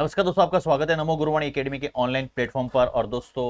नमस्कार दोस्तों आपका स्वागत है नमो गुरुवाणी एकेडमी के ऑनलाइन प्लेटफॉर्म पर और दोस्तों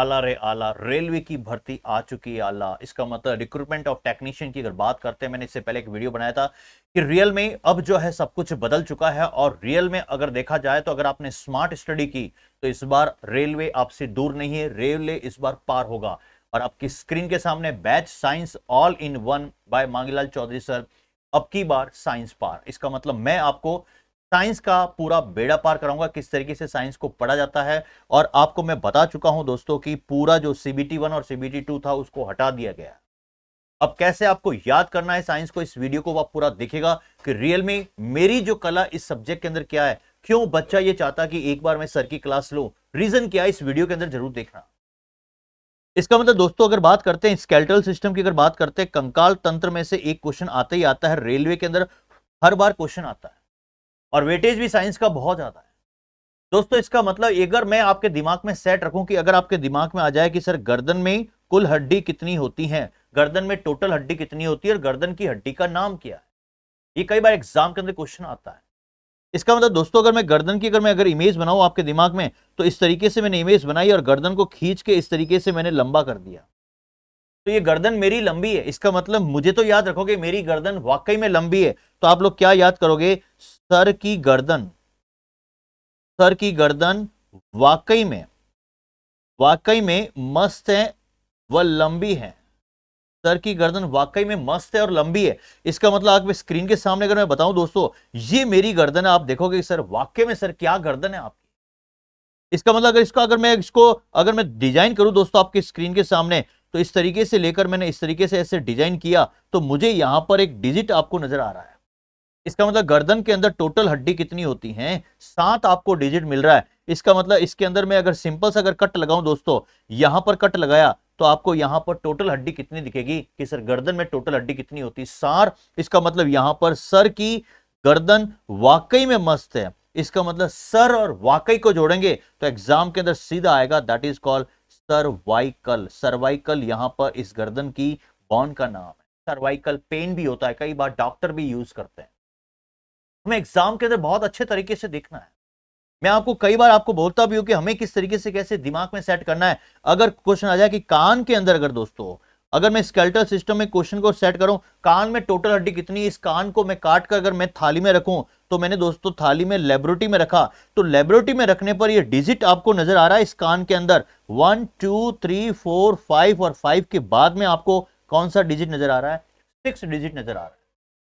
आला रे आला रेलवे की भर्ती आ चुकी है आला इसका मतलब रिक्रूटमेंट ऑफ टेक्नीशियन की अगर बात करते हैं मैंने इससे पहले एक वीडियो बनाया था कि रियल में अब जो है सब कुछ बदल चुका है और रियल में अगर देखा जाए तो अगर आपने स्मार्ट स्टडी की तो इस बार रेलवे आपसे दूर नहीं है रेलवे इस बार पार होगा और आपकी स्क्रीन के सामने batch science all in one by Mangilal Chaudhary sir अब की बार साइंस पार इसका मतलब मैं आपको साइंस का पूरा बेड़ा पार कराऊंगा किस तरीके से साइंस को पढ़ा जाता है और आपको मैं बता चुका हूं दोस्तों कि पूरा जो सीबीटी वन और सीबीटी टू था उसको हटा दिया गया अब कैसे आपको याद करना है साइंस को इस वीडियो को आप पूरा देखेगा कि रियल में मेरी जो कला इस सब्जेक्ट के अंदर क्या है क्यों बच्चा ये चाहता कि एक बार मैं सर की क्लास लू रीजन क्या है इस वीडियो के अंदर जरूर देखना इसका मतलब दोस्तों अगर बात करते हैं स्केल्टल सिस्टम की अगर बात करते हैं कंकाल तंत्र में से एक क्वेश्चन आता ही आता है रेलवे के अंदर हर बार क्वेश्चन आता है और वेटेज भी साइंस का बहुत ज़्यादा है दोस्तों इसका मतलब अगर मैं आपके दिमाग में सेट रखूं कि अगर आपके दिमाग में आ जाए कि सर गर्दन में कुल हड्डी कितनी होती है गर्दन में टोटल हड्डी कितनी होती है और गर्दन की हड्डी का नाम क्या है ये कई बार एग्जाम के अंदर क्वेश्चन आता है इसका मतलब दोस्तों अगर मैं गर्दन की अगर मैं अगर इमेज बनाऊं आपके दिमाग में तो इस तरीके से मैंने इमेज बनाई और गर्दन को खींच के इस तरीके से मैंने लंबा कर दिया तो ये गर्दन मेरी लंबी है इसका मतलब मुझे तो याद रखोगे मेरी गर्दन वाकई में लंबी है तो आप लोग क्या याद करोगे सर की गर्दन सर की गर्दन वाकई में वाकई में मस्त है व लंबी है सर की गर्दन वाकई में मस्त है और लंबी है इसका मतलब आप स्क्रीन के सामने अगर मैं बताऊं दोस्तों ये मेरी गर्दन है आप देखोगे सर वाकई में सर क्या गर्दन है आपकी इसका मतलब अगर इसका अगर मैं इसको अगर मैं डिजाइन करूं दोस्तों आपके स्क्रीन के सामने तो इस तरीके से लेकर मैंने इस तरीके से ऐसे डिजाइन किया तो मुझे यहां पर एक डिजिट आपको नजर आ रहा है इसका मतलब गर्दन के अंदर टोटल हड्डी कितनी होती हैं सात आपको डिजिट मिल रहा है इसका मतलब इसके अंदर मैं अगर सिंपल से अगर कट लगाऊं दोस्तों यहां पर कट लगाया तो आपको यहां पर टोटल हड्डी कितनी दिखेगी कि सर गर्दन में टोटल हड्डी कितनी होती सार इसका मतलब यहां पर सर की गर्दन वाकई में मस्त है इसका मतलब सर और वाकई को जोड़ेंगे तो एग्जाम के अंदर सीधा आएगा that is called cervical cervical यहाँ पर इस गर्दन की बॉन का नाम है सर्वाइकल पेन भी होता है कई बार डॉक्टर भी यूज करते हैं हमें एग्जाम के अंदर बहुत अच्छे तरीके से देखना है मैं आपको कई बार आपको बोलता भी हूं कि हमें किस तरीके से कैसे दिमाग में सेट करना है अगर क्वेश्चन आ जाए कि कान के अंदर अगर दोस्तों अगर मैं स्केल्टल सिस्टम में क्वेश्चन को सेट करूं कान में टोटल हड्डी कितनी इस कान को मैं काट कर अगर मैं थाली में रखूं तो मैंने दोस्तों थाली में लेबोरेटरी में रखा तो लेबोरेटरी में रखने पर यह डिजिट आपको नजर आ रहा है इस कान के अंदर one two three four five और फाइव के बाद में आपको कौन सा डिजिट नजर आ रहा है सिक्स डिजिट नजर आ रहा है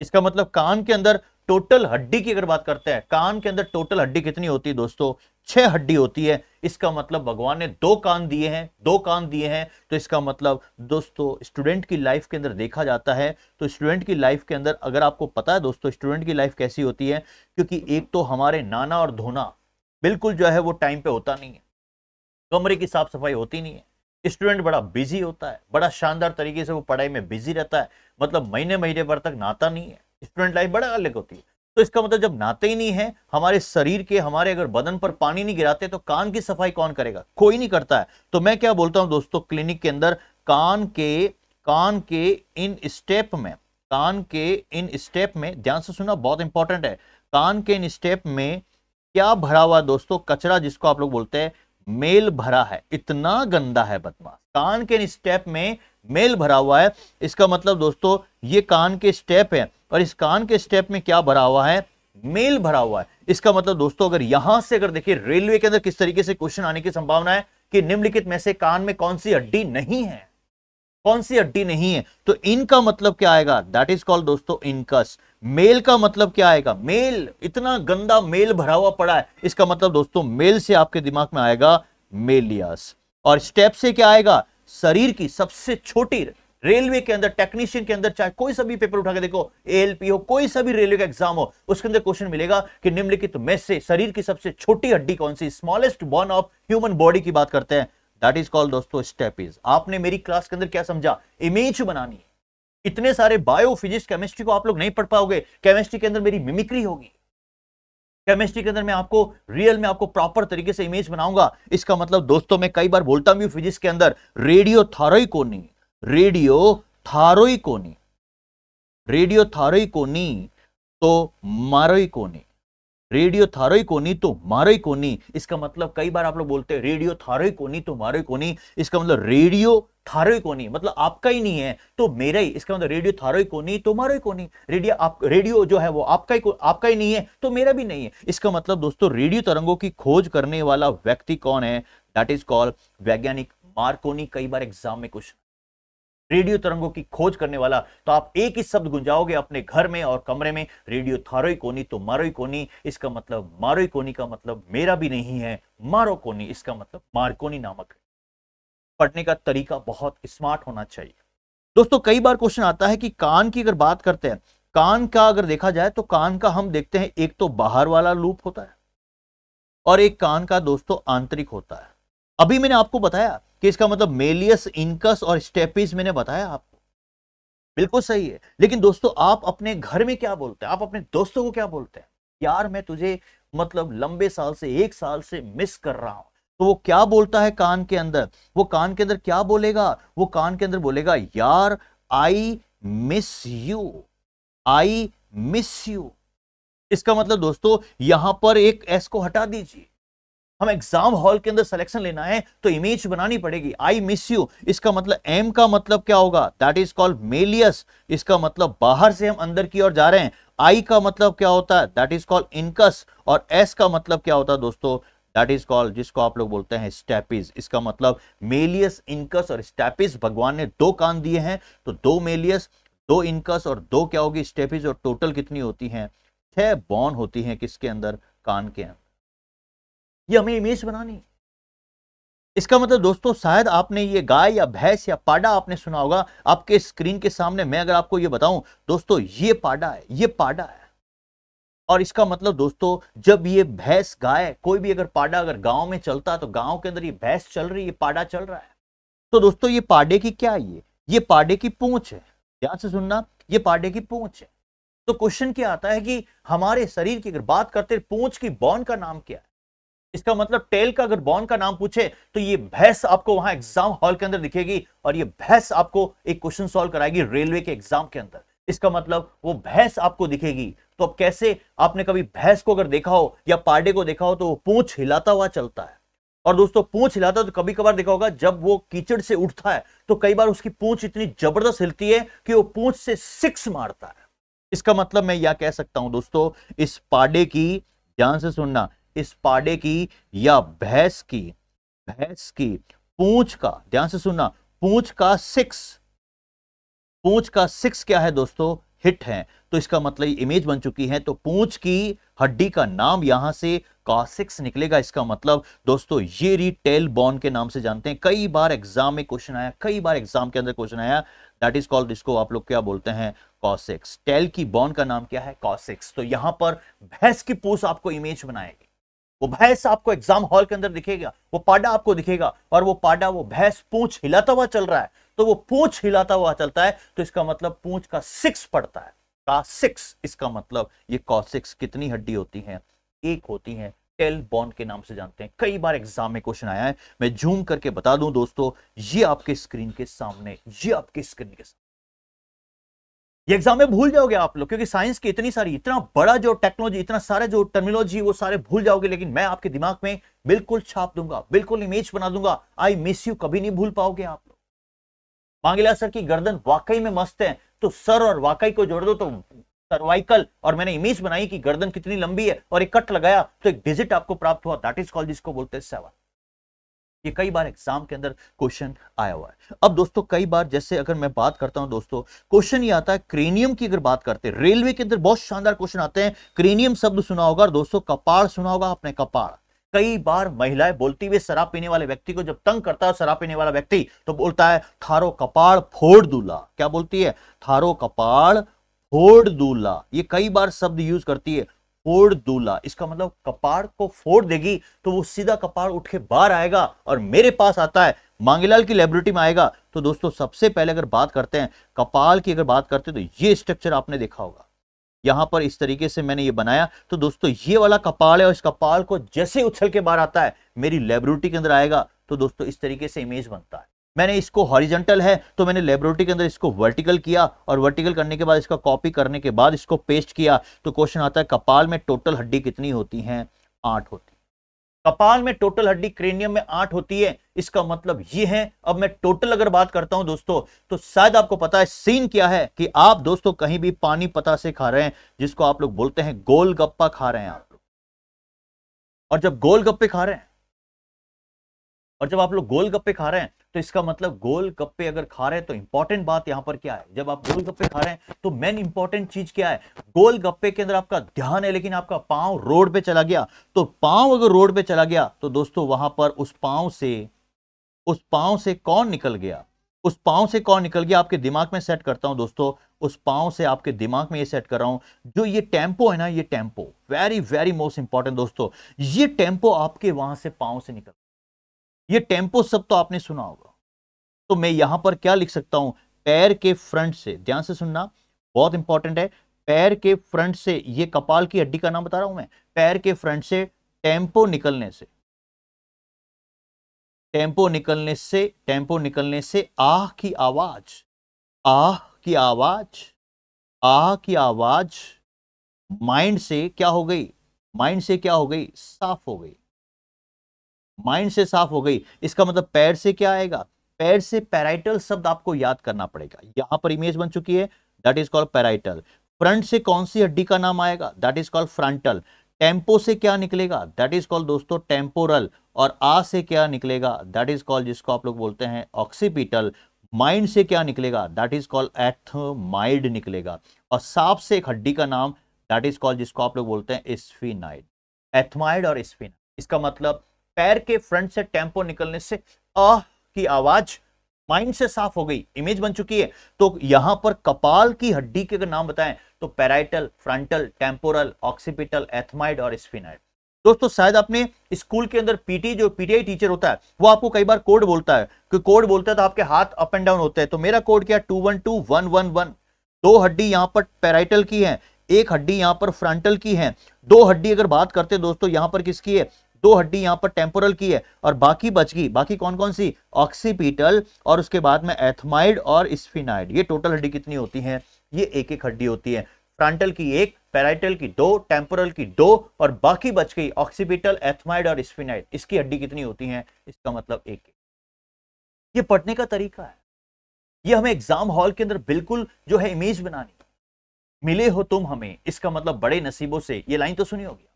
इसका मतलब कान के अंदर टोटल हड्डी की अगर बात करते हैं कान के अंदर टोटल हड्डी कितनी होती है दोस्तों छह हड्डी होती है इसका मतलब भगवान ने दो कान दिए हैं दो कान दिए हैं तो इसका मतलब दोस्तों स्टूडेंट की लाइफ के अंदर देखा जाता है तो स्टूडेंट की लाइफ के अंदर अगर आपको पता है दोस्तों स्टूडेंट की लाइफ कैसी होती है क्योंकि एक तो हमारे नाना और धोना बिल्कुल जो है वो टाइम पे होता नहीं है कमरे की साफ सफाई होती नहीं है स्टूडेंट बड़ा बिजी होता है बड़ा शानदार तरीके से वो पढ़ाई में बिजी रहता है मतलब महीने महीने भर तक नाता नहीं है स्टूडेंट लाइफ बड़ा अलग होती है तो इसका मतलब जब नाते ही नहीं है हमारे शरीर के हमारे अगर बदन पर पानी नहीं गिराते तो कान की सफाई कौन करेगा कोई नहीं करता है तो मैं क्या बोलता हूँ दोस्तों क्लिनिक के अंदर कान के कान के इन स्टेप में कान के इन स्टेप में ध्यान से सुना बहुत इंपॉर्टेंट है कान के इन स्टेप में क्या भरा हुआ दोस्तों कचरा जिसको आप लोग बोलते हैं मेल भरा है इतना गंदा है बदमाश कान के स्टेप में मेल भरा हुआ है इसका मतलब दोस्तों ये कान के स्टेप है और इस कान के स्टेप में क्या भरा हुआ है मेल भरा हुआ है इसका मतलब दोस्तों अगर यहां से अगर देखिए रेलवे के अंदर किस तरीके से क्वेश्चन आने की संभावना है कि निम्नलिखित में से कान में कौन सी हड्डी नहीं है कौन सी हड्डी नहीं है तो इनका मतलब क्या आएगा दैट इज कॉल्ड दोस्तों इनकस मेल का मतलब क्या आएगा मेल इतना गंदा मेल भरा हुआ पड़ा है इसका मतलब दोस्तों मेल से आपके दिमाग में आएगा मेलियास और स्टेप से क्या आएगा शरीर की सबसे छोटी रेलवे के अंदर टेक्नीशियन के अंदर चाहे कोई सभी पेपर उठा के देखो एएलपी हो कोई सभी रेलवे का एग्जाम हो उसके अंदर क्वेश्चन मिलेगा कि निम्नलिखित में से शरीर की सबसे छोटी हड्डी कौन सी smallest bone of human body की बात करते हैं दैट इज कॉल्ड दोस्तों स्टेप इज आपने मेरी क्लास के अंदर क्या समझा इमेज बनानी है इतने सारे बायो फिजिक्स केमिस्ट्री को आप लोग नहीं पढ़ पाओगे केमिस्ट्री के अंदर मेरी मिमिक्री होगी केमिस्ट्री के अंदर मैं आपको रियल में आपको प्रॉपर तरीके से इमेज बनाऊंगा इसका मतलब दोस्तों मैं कई बार बोलता हूं फिजिक्स के अंदर रेडियो थारोई कोनी रेडियो थारोई कोनी रेडियो थारोई कोनी तो मारोई कोनी रेडियो कोनी तो कोनी इसका मतलब कई बार आप लोग बोलते हैं रेडियो कोनी तो कोनी इसका मतलब रेडियो कोनी मतलब आपका ही नहीं है तो मेरा ही इसका मतलब रेडियो कोनी तो कोनी रेडियो आप रेडियो जो है वो आपका ही आपका ही नहीं है तो मेरा भी नहीं है इसका मतलब दोस्तों रेडियो तरंगों की खोज करने वाला व्यक्ति कौन है दैट इज कॉल्ड वैज्ञानिक मार्कोनी कई बार एग्जाम में क्वेश्चन रेडियो तरंगों की खोज करने वाला तो आप एक ही शब्द गुंजाओगे अपने घर में और कमरे में रेडियो थारोई कोनी तो मारोई कोनी इसका मतलब मारोई कोनी का मतलब मेरा भी नहीं है मारो कोनी इसका मतलब मारकोनी नामक पढ़ने का तरीका बहुत स्मार्ट होना चाहिए दोस्तों कई बार क्वेश्चन आता है कि कान की अगर बात करते हैं कान का अगर देखा जाए तो कान का हम देखते हैं एक तो बाहर वाला लूप होता है और एक कान का दोस्तों आंतरिक होता है अभी मैंने आपको बताया कि इसका मतलब मेलियस इनकस और स्टेपिस मैंने बताया आपको बिल्कुल सही है लेकिन दोस्तों आप अपने घर में क्या बोलते हैं आप अपने दोस्तों को क्या बोलते हैं यार मैं तुझे मतलब लंबे साल से एक साल से मिस कर रहा हूं तो वो क्या बोलता है कान के अंदर वो कान के अंदर क्या बोलेगा वो कान के अंदर बोलेगा यार I miss you I miss you इसका मतलब दोस्तों यहां पर एक एस को हटा दीजिए हम एग्जाम हॉल के अंदर सिलेक्शन लेना है तो इमेज बनानी पड़ेगी आई मिस यू इसका मतलब एम का मतलब क्या होगा दैट इज कॉल्ड मेलियस इसका मतलब बाहर से हम अंदर की ओर जा रहे हैं आई का मतलब क्या होता है दैट इज कॉल्ड इनकस और एस का मतलब क्या होता है दोस्तों That is called, जिसको आप लोग बोलते हैं स्टैपिज इसका मतलब मेलियस इनकस और स्टैपिज भगवान ने दो कान दिए हैं तो दो मेलियस दो इनकस और दो क्या होगी स्टेपिज और टोटल कितनी होती हैं छह बॉन होती हैं किसके अंदर कान के अंदर ये हमें इमेज बनानी है इसका मतलब दोस्तों शायद आपने ये गाय या भैंस या पाडा आपने सुना होगा आपके स्क्रीन के सामने मैं अगर आपको ये बताऊं दोस्तों ये पाडा है ये पाडा है और इसका मतलब दोस्तों जब ये भैंस गाय कोई भी अगर पाडा अगर गांव में चलता है तो गांव के अंदर ये भैंस चल रही है पाडा चल रहा है तो दोस्तों ये पाडे की क्या ये ये पाडे की पूंछ है ध्यान से सुनना ये पाडे की पूंछ है तो क्वेश्चन क्या आता है कि हमारे शरीर की अगर बात करते पूंछ की बॉन का नाम क्या है इसका मतलब टेल का अगर बॉन का नाम पूछे तो ये भैंस आपको वहां एग्जाम हॉल के अंदर दिखेगी और ये भैंस आपको एक क्वेश्चन सॉल्व कराएगी रेलवे के एग्जाम के अंदर इसका मतलब वो भैंस आपको दिखेगी तो अब कैसे आपने कभी भैंस को अगर देखा हो या पार्डे को देखा हो तो वो पूछ हिलाता हुआ चलता है और दोस्तों पूछ हिलाता है तो कभी कभार देखा होगा जब वो कीचड़ से उठता है तो कई बार उसकी पूछ इतनी जबरदस्त हिलती है कि वो पूछ से सिक्स मारता है इसका मतलब मैं यह कह सकता हूं दोस्तों इस पाडे की ध्यान से सुनना इस पाडे की या भैंस की भैंस की पूंछ का ध्यान से सुनना पूंछ का सिक्स पूंछ का सिक्स क्या है दोस्तों हिट है तो इसका मतलब इमेज बन चुकी है तो पूंछ की हड्डी का नाम यहां से कॉसिक्स निकलेगा इसका मतलब दोस्तों ये री टेल बॉन के नाम से जानते हैं कई बार एग्जाम में क्वेश्चन आया कई बार एग्जाम के अंदर क्वेश्चन आया दैट इज कॉल्ड इसको आप लोग क्या बोलते हैं कॉसिक्स टेल की बॉन का नाम क्या है कॉसिक्स तो यहां पर भैंस की पूछ आपको इमेज बनाएगी वो भैंस आपको एग्जाम हॉल के अंदर दिखेगा वो पाडा आपको दिखेगा और वो पाडा वो भैंस पूछ हिलाता हुआ चल रहा है तो वो पूछ हिलाता हुआ चलता है तो इसका मतलब पूछ का सिक्स पड़ता है का सिक्स इसका मतलब ये कॉसिक्स कितनी हड्डी होती है एक होती है टेल बॉन्ड के नाम से जानते हैं कई बार एग्जाम में क्वेश्चन आया है मैं जूम करके बता दूं दोस्तों ये आपके स्क्रीन के सामने ये आपके स्क्रीन के सामने ये एग्जाम में भूल जाओगे आप लोग क्योंकि साइंस की इतनी सारी इतना बड़ा जो टेक्नोलॉजी इतना सारे जो टर्मिनोलॉजी वो सारे भूल जाओगे लेकिन मैं आपके दिमाग में बिल्कुल छाप दूंगा बिल्कुल इमेज बना दूंगा आई मिस यू कभी नहीं भूल पाओगे आप लोग मांगेला सर की गर्दन वाकई में मस्त है तो सर और वाकई को जोड़ दो तो सर्वाइकल और मैंने इमेज बनाई कि गर्दन कितनी लंबी है और एक कट लगाया तो एक डिजिट आपको प्राप्त हुआ दैट इज कॉल जिसको बोलते हैं सेवन ये कई बार एग्जाम के अंदर क्वेश्चन आया हुआ है अब दोस्तों कई बार जैसे अगर मैं बात करता हूं दोस्तों क्वेश्चन ये आता है क्रेनियम की अगर बात करते हैं रेलवे के अंदर बहुत शानदार क्वेश्चन आते हैं क्रेनियम शब्द सुना होगा दोस्तों कपाड़ सुना होगा आपने कपाड़ कई बार महिलाएं बोलती हुई शराब पीने वाले व्यक्ति को जब तंग करता है शराब पीने वाला व्यक्ति तो बोलता है थारो कपाड़ फोड़ दूला क्या बोलती है थारो कपाड़ फोड़ दूला ये कई बार शब्द यूज करती है फोड़ दूला इसका मतलब कपाड़ को फोड़ देगी तो वो सीधा कपाड़ उठ के बाहर आएगा और मेरे पास आता है मांगीलाल की लेबोरेटरी में आएगा तो दोस्तों सबसे पहले अगर बात करते हैं कपाल की अगर बात करते हैं तो ये स्ट्रक्चर आपने देखा होगा यहाँ पर इस तरीके से मैंने ये बनाया तो दोस्तों ये वाला कपाल है और इस कपाल को जैसे उछल के बाहर आता है मेरी लेबोरेटरी के अंदर आएगा तो दोस्तों इस तरीके से इमेज बनता है मैंने इसको हॉरिजेंटल है तो मैंने लेबोरेटरी के अंदर इसको वर्टिकल किया और वर्टिकल करने के बाद इसका कॉपी करने के बाद इसको पेस्ट किया तो क्वेश्चन आता है कपाल में टोटल हड्डी कितनी होती हैं आठ होती है कपाल में टोटल हड्डी क्रेनियम में आठ होती है इसका मतलब ये है अब मैं टोटल अगर बात करता हूं दोस्तों तो शायद आपको पता है सीन क्या है कि आप दोस्तों कहीं भी पानी पता से खा रहे हैं जिसको आप लोग बोलते हैं गप्पा खा रहे हैं आप लोग और जब गप्पे खा रहे हैं और जब आप लोग गप्पे खा रहे हैं तो इसका मतलब गोल गप्पे अगर खा रहे हैं तो इंपॉर्टेंट बात यहां पर क्या है जब आप गोल गप्पे खा रहे हैं तो मेन इंपॉर्टेंट चीज क्या है गोल गप्पे के अंदर आपका ध्यान है लेकिन आपका पांव रोड पे चला गया तो पांव अगर रोड पे चला गया तो दोस्तों वहां पर उस पांव से उस पांव से कौन निकल गया उस पांव से कौन निकल गया आपके दिमाग में सेट करता हूं दोस्तों उस पांव से आपके दिमाग में ये सेट कर रहा हूं जो ये टेम्पो है ना ये tempo very very most important दोस्तों ये टेम्पो आपके वहां से पांव से निकल ये टेम्पो सब तो आपने सुना होगा तो मैं यहां पर क्या लिख सकता हूं पैर के फ्रंट से ध्यान से सुनना बहुत इंपॉर्टेंट है पैर के फ्रंट से ये कपाल की हड्डी का नाम बता रहा हूं मैं पैर के फ्रंट से टेम्पो निकलने से टेम्पो निकलने से टेम्पो निकलने से आह की आवाज आह की आवाज आह की आवाज माइंड से क्या हो गई माइंड से क्या हो गई साफ हो गई माइंड से साफ हो गई इसका मतलब पैर से क्या आएगा पैर से पैराइटल शब्द आपको याद करना पड़ेगा यहां पर इमेज बन चुकी है that is called parietal front से कौन सी हड्डी का नाम आएगा that is called frontal tempo से क्या निकलेगा दैट इज कॉल्ड दोस्तों टेम्पोरल और आ से क्या निकलेगा दैट इज कॉल्ड जिसको आप लोग बोलते हैं ऑक्सीपिटल माइंड से क्या निकलेगा दैट इज कॉल्ड एथमाइड निकलेगा और सांप से एक हड्डी का नाम दैट इज कॉल्ड जिसको आप लोग बोलते हैं स्फीनाइड एथमाइड और स्फीनाइड इसका मतलब पैर के फ्रंट से टेम्पो निकलने से अ की आवाज माइंड से साफ हो गई इमेज बन चुकी है तो यहां पर कपाल की हड्डी के नाम बताएं तो parietal frontal temporal occipital ethmoid और स्पिनाइड दोस्तों शायद आपने स्कूल के अंदर पीटी जो पीटीआई टीचर होता है वो आपको कई बार कोड बोलता है कि कोड बोलता है तो आपके हाथ अप एंड डाउन होते हैं तो मेरा कोड क्या two one two one one one दो हड्डी यहां पर पैराइटल की है एक हड्डी यहां पर फ्रंटल की है दो हड्डी अगर बात करते हैं दोस्तों यहां पर किसकी है दो हड्डी यहां पर टेम्पोरल की है और बाकी बच गई बाकी कौन कौन सी ऑक्सीपीटल और उसके बाद में एथमाइड और स्फिनाइड ये टोटल हड्डी कितनी होती है ये एक एक हड्डी होती है फ्रंटल की एक पैराइटल की दो टेम्पोरल की दो और बाकी बच गई ऑक्सीपिटल एथमाइड और स्फिनाइड इसकी हड्डी कितनी होती है इसका मतलब एक एक ये पढ़ने का तरीका है ये हमें एग्जाम हॉल के अंदर बिल्कुल जो है इमेज बनानी मिले हो तुम हमें इसका मतलब बड़े नसीबों से ये लाइन तो सुनी होगी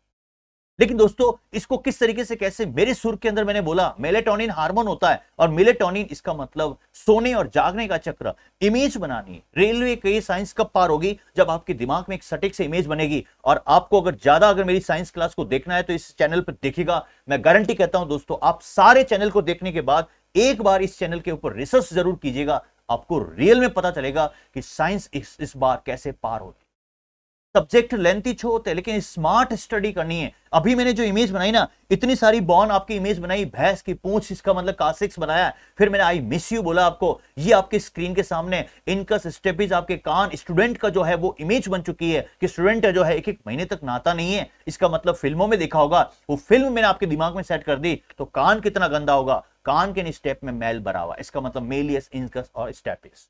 लेकिन दोस्तों इसको किस तरीके से कैसे मेरे सुर के अंदर मैंने बोला मेलेटोनिन हार्मोन होता है और मेलेटोनिन इसका मतलब सोने और जागने का चक्र इमेज बनानी रेलवे की साइंस कब पार होगी जब आपके दिमाग में एक सटीक से इमेज बनेगी और आपको अगर ज्यादा अगर मेरी साइंस क्लास को देखना है तो इस चैनल पर देखेगा मैं गारंटी कहता हूं दोस्तों आप सारे चैनल को देखने के बाद एक बार इस चैनल के ऊपर रिसर्च जरूर कीजिएगा आपको रियल में पता चलेगा कि साइंस इस, इस बार कैसे पार होती सब्जेक्ट लेंथी छो होते लेकिन स्मार्ट स्टडी करनी है अभी मैंने जो इमेज बनाई ना इतनी सारी बॉन आपकी इमेज बनाई भैंस की पूछ इसका मतलब कासिक्स बनाया है फिर मैंने आई मिस यू बोला आपको ये आपके स्क्रीन के सामने इनकस स्टेपिज आपके कान स्टूडेंट का जो है वो इमेज बन चुकी है कि स्टूडेंट जो है एक एक महीने तक नाता नहीं है इसका मतलब फिल्मों में देखा होगा वो फिल्म मैंने आपके दिमाग में सेट कर दी तो कान कितना गंदा होगा कान के स्टेप में मेल बरावा इसका मतलब मेलियस इनकस और स्टेपिस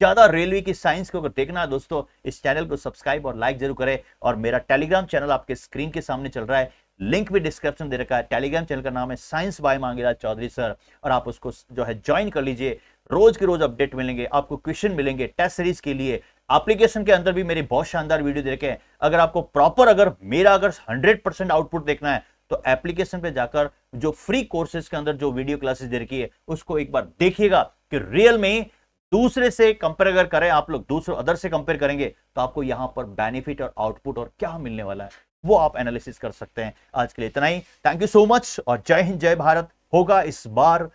ज्यादा रेलवे की साइंस को अगर देखना है दोस्तों इस चैनल को सब्सक्राइब और लाइक जरूर करें और मेरा टेलीग्राम चैनल आपके स्क्रीन के सामने चल रहा है लिंक भी डिस्क्रिप्शन दे रखा है टेलीग्राम चैनल का नाम है science by Mangilal Chaudhary sir और आप उसको जो है ज्वाइन कर लीजिए रोज के रोज अपडेट मिलेंगे आपको क्वेश्चन मिलेंगे टेस्ट सीरीज के लिए एप्लीकेशन के अंदर भी मेरे बहुत शानदार वीडियो देखे हैं अगर आपको प्रॉपर अगर मेरा अगर हंड्रेड परसेंट आउटपुट देखना है तो एप्लीकेशन पे जाकर जो फ्री कोर्सेज के अंदर जो वीडियो क्लासेस दे रखी है उसको एक बार देखिएगा कि रियल में दूसरे से कंपेयर अगर करें आप लोग दूसरे अदर से कंपेयर करेंगे तो आपको यहां पर बेनिफिट और आउटपुट और क्या मिलने वाला है वो आप एनालिसिस कर सकते हैं आज के लिए इतना ही थैंक यू सो मच और जय हिंद जय भारत होगा इस बार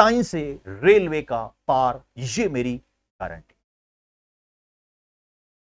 साइंस से रेलवे का पार ये मेरी गारंटी